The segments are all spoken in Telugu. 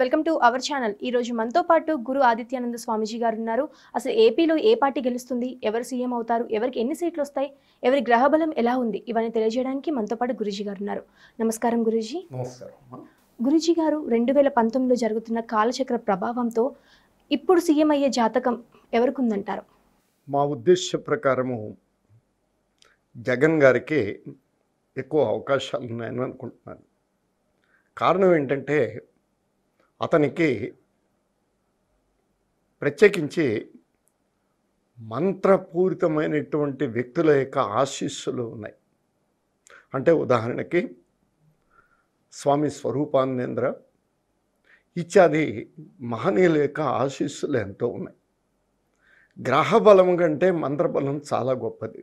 వెల్కమ్ టు అవర్ ఛానల్ ఈ రోజు మనతో పాటు గురు ఆదిత్యానంద స్వామిజీ గారు ఉన్నారు అసలు ఏపీలో ఏ పార్టీ గెలుస్తుంది ఎవరు సీఎం అవుతారు ఎవరికి ఎన్ని సీట్లు వస్తాయి ఎవరి గ్రహబలం ఎలా ఉంది ఇవన్నీ తెలియజేయడానికి మనతో పాటు గురుజీ గారు ఉన్నారు నమస్కారం గురుజీ గురుజీ గారు రెండు వేల పంతొమ్మిదిలో జరుగుతున్న కాలచక్ర ప్రభావంతో ఇప్పుడు సీఎం అయ్యే జాతకం ఎవరికి ఉందంటారు మా ఉద్దేశ ప్రకారము జగన్ గారికి ఎక్కువ అవకాశాలు ఉన్నాయని అనుకుంటున్నాను కారణం ఏంటంటే అతనికి ప్రత్యేకించి మంత్రపూరితమైనటువంటి వ్యక్తుల యొక్క ఆశీస్సులు ఉన్నాయి అంటే ఉదాహరణకి స్వామి స్వరూపానందేంద్ర ఇత్యాది మహనీయుల యొక్క ఆశీస్సులు ఎంతో ఉన్నాయి గ్రహబలం కంటే మంత్రబలం చాలా గొప్పది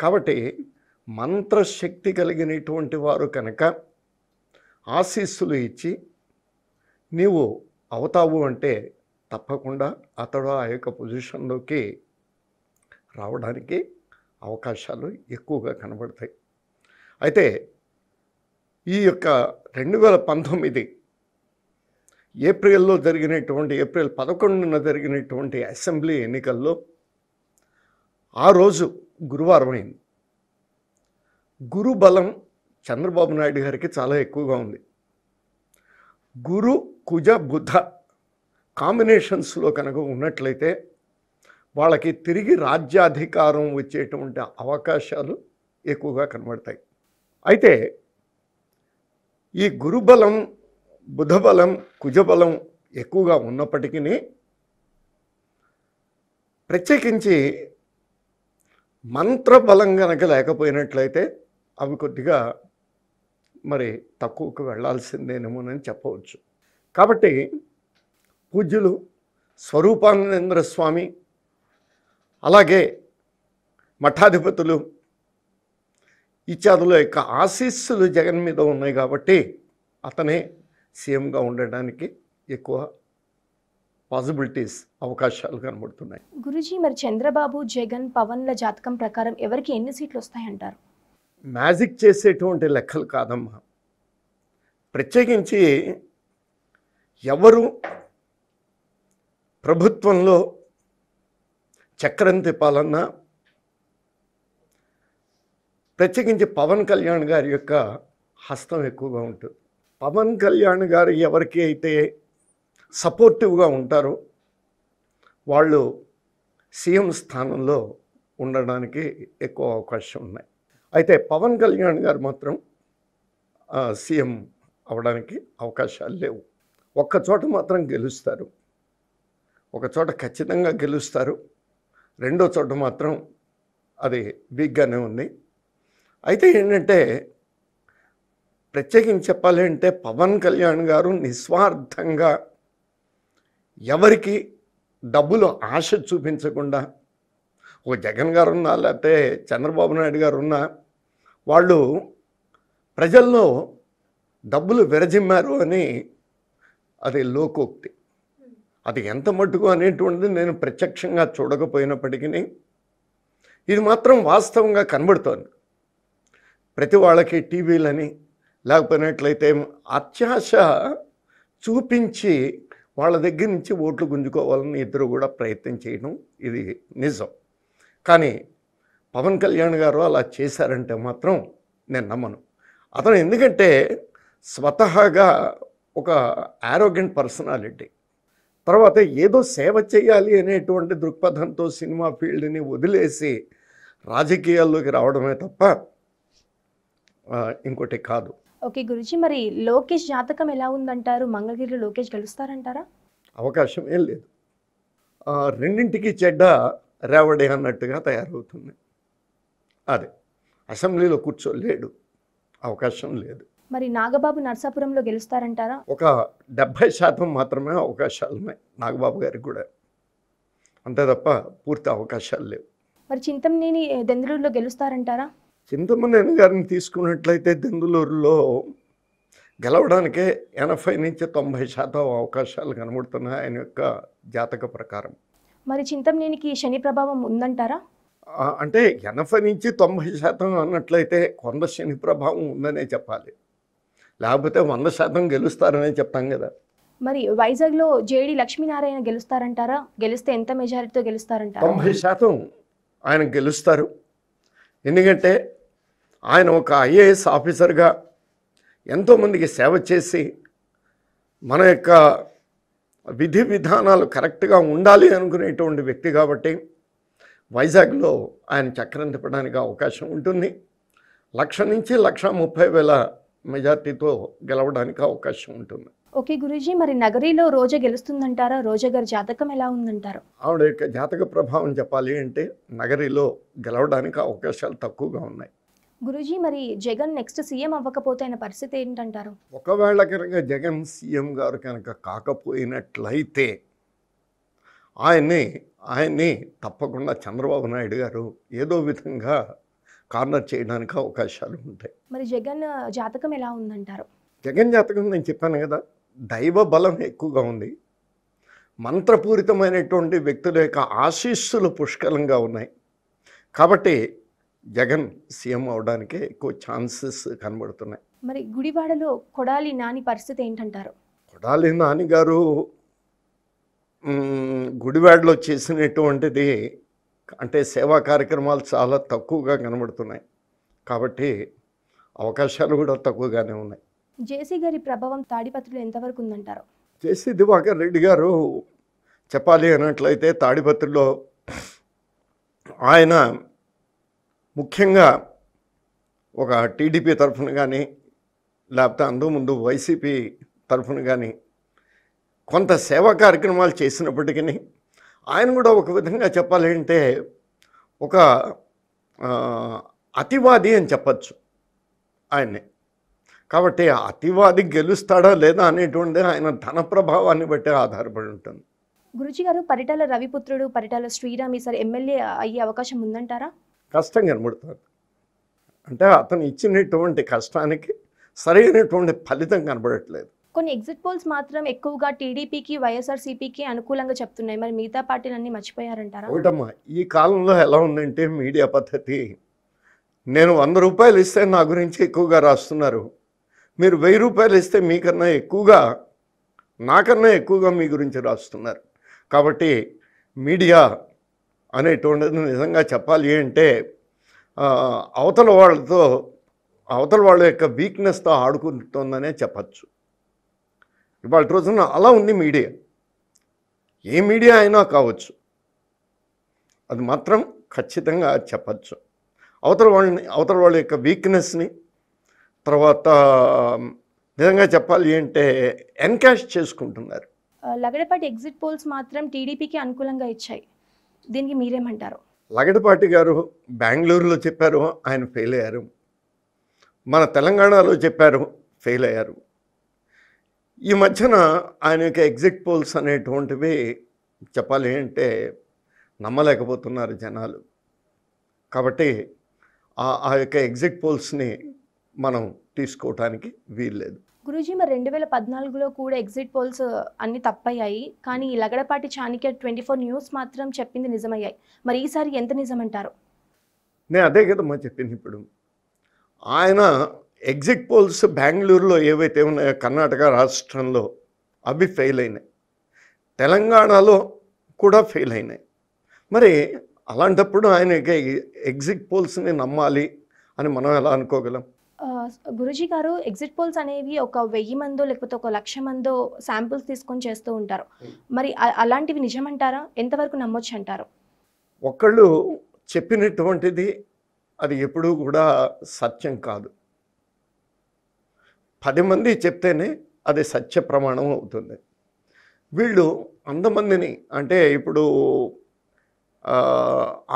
కాబట్టి మంత్రశక్తి కలిగినటువంటి వారు కనుక ఆశీస్సులు ఇచ్చి నీవు అవుతావు అంటే తప్పకుండా అతడు ఆ యొక్క పొజిషన్లోకి రావడానికి అవకాశాలు ఎక్కువగా కనబడతాయి అయితే ఈ యొక్క రెండు వేల పంతొమ్మిది ఏప్రిల్లో జరిగినటువంటి ఏప్రిల్ పదకొండున జరిగినటువంటి అసెంబ్లీ ఎన్నికల్లో ఆ రోజు గురువారం అయింది గురు బలం చంద్రబాబు నాయుడు గారికి చాలా ఎక్కువగా ఉంది గురు కుజ బుధ కాంబినేషన్స్లో కనుక ఉన్నట్లయితే వాళ్ళకి తిరిగి రాజ్యాధికారం వచ్చేటువంటి అవకాశాలు ఎక్కువగా కనబడతాయి అయితే ఈ గురుబలం బుధబలం కుజబలం ఎక్కువగా ఉన్నప్పటికీ ప్రత్యేకించి మంత్రబలం కనుక లేకపోయినట్లయితే అవి కొద్దిగా మరి తక్కువకు వెళ్లాల్సిందేనేమోనని చెప్పవచ్చు కాబట్టి పూజ్యులు స్వరూపానందేంద్ర స్వామి అలాగే మఠాధిపతులు ఇత్యాదుల యొక్క ఆశీస్సులు జగన్ మీద ఉన్నాయి కాబట్టి అతనే సీఎంగా ఉండడానికి ఎక్కువ పాసిబిలిటీస్ అవకాశాలు కనబడుతున్నాయి గురుజీ మరి చంద్రబాబు జగన్ పవన్ల జాతకం ప్రకారం ఎవరికి ఎన్ని సీట్లు వస్తాయంటారు మ్యాజిక్ చేసేటువంటి లెక్కలు కాదమ్మా ప్రత్యేకించి ఎవరు ప్రభుత్వంలో చక్రం తిప్పాలన్నా ప్రత్యేకించి పవన్ కళ్యాణ్ గారి యొక్క హస్తం ఎక్కువగా ఉంటుంది పవన్ కళ్యాణ్ గారు ఎవరికి అయితే సపోర్టివ్గా ఉంటారో వాళ్ళు సీఎం స్థానంలో ఉండడానికి ఎక్కువ అవకాశం ఉన్నాయి అయితే పవన్ కళ్యాణ్ గారు మాత్రం సీఎం అవడానికి అవకాశాలు లేవు ఒక్క చోట మాత్రం గెలుస్తారు ఒక చోట ఖచ్చితంగా గెలుస్తారు రెండో చోట మాత్రం అది వీక్గానే ఉంది అయితే ఏంటంటే ప్రత్యేకించి చెప్పాలి అంటే పవన్ కళ్యాణ్ గారు నిస్వార్థంగా ఎవరికి డబ్బులు ఆశ చూపించకుండా ఓ జగన్ గారు ఉన్నా లేకపోతే చంద్రబాబు నాయుడు గారు ఉన్నా వాళ్ళు ప్రజల్లో డబ్బులు విరజిమ్మారు అని అది లోకోక్తి అది ఎంత మట్టుకు అనేటువంటిది నేను ప్రత్యక్షంగా చూడకపోయినప్పటికీ ఇది మాత్రం వాస్తవంగా కనబడుతోంది ప్రతి వాళ్ళకి టీవీలని లేకపోయినట్లయితే అత్యాశ చూపించి వాళ్ళ దగ్గర నుంచి ఓట్లు గుంజుకోవాలని ఇద్దరు కూడా ప్రయత్నం చేయడం ఇది నిజం కానీ పవన్ కళ్యాణ్ గారు అలా చేశారంటే మాత్రం నేను నమ్మను అతను ఎందుకంటే స్వతహాగా ఒక ఆరోగ్యం పర్సనాలిటీ తర్వాత ఏదో సేవ చేయాలి అనేటువంటి దృక్పథంతో సినిమా ఫీల్డ్ని వదిలేసి రాజకీయాల్లోకి రావడమే తప్ప ఇంకోటి కాదు ఓకే గురుజీ మరి లోకేష్ జాతకం ఎలా ఉందంటారు మంగళగిరిలో లోకేష్ గెలుస్తారంటారా అవకాశం ఏం లేదు రెండింటికి చెడ్డ రేవడే అన్నట్టుగా తయారవుతుంది అదే అసెంబ్లీలో కూర్చోలేడు అవకాశం లేదు మరి నాగబాబు నర్సాపురంలో గెలుస్తారంటారా ఒక డెబ్బై శాతం మాత్రమే అవకాశాలు ఉన్నాయి నాగబాబు గారికి కూడా అంతే తప్ప పూర్తి అవకాశాలు లేవు మరి చింతమనేని దెందులూరులో గెలుస్తారంటారా చింతమనేని గారిని తీసుకున్నట్లయితే దెందులూరులో గెలవడానికే ఎనభై నుంచి తొంభై శాతం అవకాశాలు కనబడుతున్నాయి ఆయన యొక్క జాతక ప్రకారం మరి చింతమనేనికి శని ప్రభావం ఉందంటారా అంటే ఎనభై నుంచి తొంభై శాతం అన్నట్లయితే కొంత శని ప్రభావం ఉందనే చెప్పాలి లేకపోతే వంద శాతం గెలుస్తారని చెప్తాం కదా మరి వైజాగ్లో జేడి లక్ష్మీనారాయణ గెలుస్తారంటారా గెలిస్తే ఎంత మెజారిటీతో గెలుస్తారంట తొంభై శాతం ఆయన గెలుస్తారు ఎందుకంటే ఆయన ఒక ఐఏఎస్ ఆఫీసర్గా ఎంతోమందికి సేవ చేసి మన యొక్క విధి విధానాలు కరెక్ట్గా ఉండాలి అనుకునేటువంటి వ్యక్తి కాబట్టి వైజాగ్లో ఆయన చక్రం తిప్పడానికి అవకాశం ఉంటుంది లక్ష నుంచి లక్ష ముప్పై వేల మెజార్టీతో గెలవడానికి అవకాశం ఉంటుంది ఓకే గురూజీ మరి నగరీలో రోజా గెలుస్తుందంటారా రోజా గారి జాతకం ఎలా ఉందంటారు ఆవిడ యొక్క జాతక ప్రభావం చెప్పాలి అంటే నగరీలో గెలవడానికి అవకాశాలు తక్కువగా ఉన్నాయి గురూజీ మరి జగన్ నెక్స్ట్ సీఎం అవ్వకపోతే ఆయన పరిస్థితి ఏంటంటారు ఒకవేళ కనుక జగన్ సీఎం గారు కనుక కాకపోయినట్లయితే ఆయన్ని ఆయన్ని తప్పకుండా చంద్రబాబు నాయుడు గారు ఏదో విధంగా కార్నర్ చేయడానికి అవకాశాలు ఉంటాయి మరి జగన్ జాతకం ఎలా ఉందంటారు జగన్ జాతకం నేను చెప్పాను కదా దైవ బలం ఎక్కువగా ఉంది మంత్రపూరితమైనటువంటి వ్యక్తుల యొక్క ఆశీస్సులు పుష్కలంగా ఉన్నాయి కాబట్టి జగన్ సీఎం అవడానికి ఎక్కువ ఛాన్సెస్ కనబడుతున్నాయి మరి గుడివాడలో కొడాలి నాని పరిస్థితి ఏంటంటారు కొడాలి నాని గారు గుడివాడలో చేసినటువంటిది అంటే సేవా కార్యక్రమాలు చాలా తక్కువగా కనబడుతున్నాయి కాబట్టి అవకాశాలు కూడా తక్కువగానే ఉన్నాయి జేసీ గారి ప్రభావం తాడిపత్రులు ఎంతవరకు ఉందంటారు జేసీ దివాకర్ రెడ్డి గారు చెప్పాలి అన్నట్లయితే తాడిపత్రిలో ఆయన ముఖ్యంగా ఒక టీడీపీ తరఫున కానీ లేకపోతే ముందు వైసీపీ తరఫున కానీ కొంత సేవా కార్యక్రమాలు చేసినప్పటికీ ఆయన కూడా ఒక విధంగా చెప్పాలంటే ఒక అతివాది అని చెప్పచ్చు ఆయన్ని కాబట్టి అతివాది గెలుస్తాడా లేదా అనేటువంటిది ఆయన ధన ప్రభావాన్ని బట్టి ఆధారపడి ఉంటుంది గురుజీ గారు పరిటాల రవిపుత్రుడు పరిటాల శ్రీరామ్ ఈసారి ఎమ్మెల్యే అయ్యే అవకాశం ఉందంటారా కష్టం కనబడుతుంది అంటే అతను ఇచ్చినటువంటి కష్టానికి సరైనటువంటి ఫలితం కనబడట్లేదు కొన్ని ఎగ్జిట్ పోల్స్ మాత్రం ఎక్కువగా టీడీపీకి వైఎస్ఆర్సీపీకి అనుకూలంగా చెప్తున్నాయి మరి మిగతా పార్టీలన్నీ మర్చిపోయారంటారా ఒకటమ్మా ఈ కాలంలో ఎలా ఉందంటే మీడియా పద్ధతి నేను వంద రూపాయలు ఇస్తే నా గురించి ఎక్కువగా రాస్తున్నారు మీరు వెయ్యి రూపాయలు ఇస్తే మీకన్నా ఎక్కువగా నాకన్నా ఎక్కువగా మీ గురించి రాస్తున్నారు కాబట్టి మీడియా అనేటువంటిది నిజంగా చెప్పాలి అంటే అవతల వాళ్ళతో అవతల వాళ్ళ యొక్క వీక్నెస్తో ఆడుకుంటుందనే చెప్పచ్చు ఇవాళ రోజున అలా ఉంది మీడియా ఏ మీడియా అయినా కావచ్చు అది మాత్రం ఖచ్చితంగా చెప్పచ్చు అవతల వాళ్ళని అవతల వాళ్ళ యొక్క వీక్నెస్ని తర్వాత నిజంగా చెప్పాలి అంటే ఎన్కాష్ చేసుకుంటున్నారు లగడపాటి ఎగ్జిట్ పోల్స్ మాత్రం టీడీపీకి అనుకూలంగా ఇచ్చాయి దీనికి మీరేమంటారు లగడపాటి గారు బెంగళూరులో చెప్పారు ఆయన ఫెయిల్ అయ్యారు మన తెలంగాణలో చెప్పారు ఫెయిల్ అయ్యారు ఈ మధ్యన ఆయన యొక్క ఎగ్జిట్ పోల్స్ అనేటువంటివి చెప్పాలి అంటే నమ్మలేకపోతున్నారు జనాలు కాబట్టి ఆ యొక్క ఎగ్జిట్ పోల్స్ని మనం తీసుకోవటానికి వీల్లేదు గురూజీ మరి రెండు వేల పద్నాలుగులో కూడా ఎగ్జిట్ పోల్స్ అన్ని తప్పయ్యాయి కానీ Lagadapati Chanakya twenty four news మాత్రం చెప్పింది నిజమయ్యాయి మరి ఈసారి ఎంత నిజమంటారు నేను అదే కదమ్మా చెప్పింది ఇప్పుడు ఆయన ఎగ్జిట్ పోల్స్ బెంగళూరులో ఏవైతే ఉన్నాయో కర్ణాటక రాష్ట్రంలో అవి ఫెయిల్ అయినాయి తెలంగాణలో కూడా ఫెయిల్ అయినాయి మరి అలాంటప్పుడు ఆయనకి ఎగ్జిట్ పోల్స్ని నమ్మాలి అని మనం ఎలా అనుకోగలం గురుజీ గారు ఎగ్జిట్ పోల్స్ అనేవి ఒక వెయ్యి మందో లేకపోతే ఒక లక్ష మందో శాంపుల్స్ తీసుకొని చేస్తూ ఉంటారు మరి అలాంటివి నిజమంటారా ఎంతవరకు నమ్మొచ్చు అంటారు ఒకళ్ళు చెప్పినటువంటిది అది ఎప్పుడూ కూడా సత్యం కాదు పది మంది చెప్తేనే అది సత్య ప్రమాణం అవుతుంది వీళ్ళు అంతమందిని అంటే ఇప్పుడు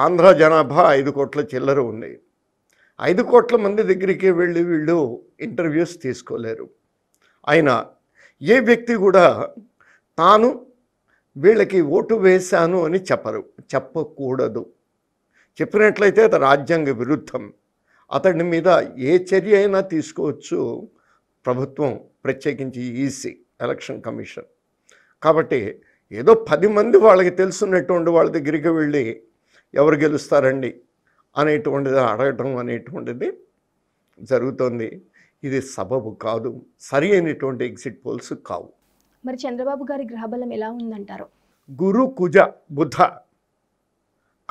ఆంధ్ర జనాభా ఐదు కోట్ల చిల్లర ఉంది ఐదు కోట్ల మంది దగ్గరికి వెళ్ళి వీళ్ళు ఇంటర్వ్యూస్ తీసుకోలేరు అయినా ఏ వ్యక్తి కూడా తాను వీళ్ళకి ఓటు వేశాను అని చెప్పరు చెప్పకూడదు చెప్పినట్లయితే అది రాజ్యాంగ విరుద్ధం అతడి మీద ఏ చర్య అయినా తీసుకోవచ్చు ప్రభుత్వం ప్రత్యేకించి ఈసీ ఎలక్షన్ కమిషన్ కాబట్టి ఏదో పది మంది వాళ్ళకి తెలుసున్నటువంటి వాళ్ళ దగ్గరికి వెళ్ళి ఎవరు గెలుస్తారండి అనేటువంటిది అడగటం అనేటువంటిది జరుగుతోంది ఇది సబబు కాదు సరి అయినటువంటి ఎగ్జిట్ పోల్స్ కావు మరి చంద్రబాబు గారి గ్రహబలం ఎలా ఉందంటారు గురు కుజ బుధ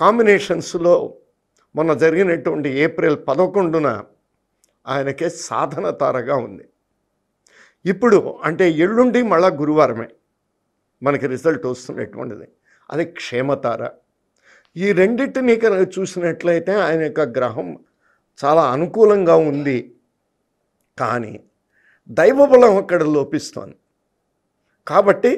కాంబినేషన్స్లో మొన్న జరిగినటువంటి ఏప్రిల్ పదకొండున ఆయనకే సాధన తారగా ఉంది ఇప్పుడు అంటే ఎల్లుండి మళ్ళా గురువారమే మనకి రిజల్ట్ వస్తున్నటువంటిది అది క్షేమతార ఈ రెండింటినీ కనుక చూసినట్లయితే ఆయన యొక్క గ్రహం చాలా అనుకూలంగా ఉంది కానీ దైవబలం అక్కడ లోపిస్తోంది కాబట్టి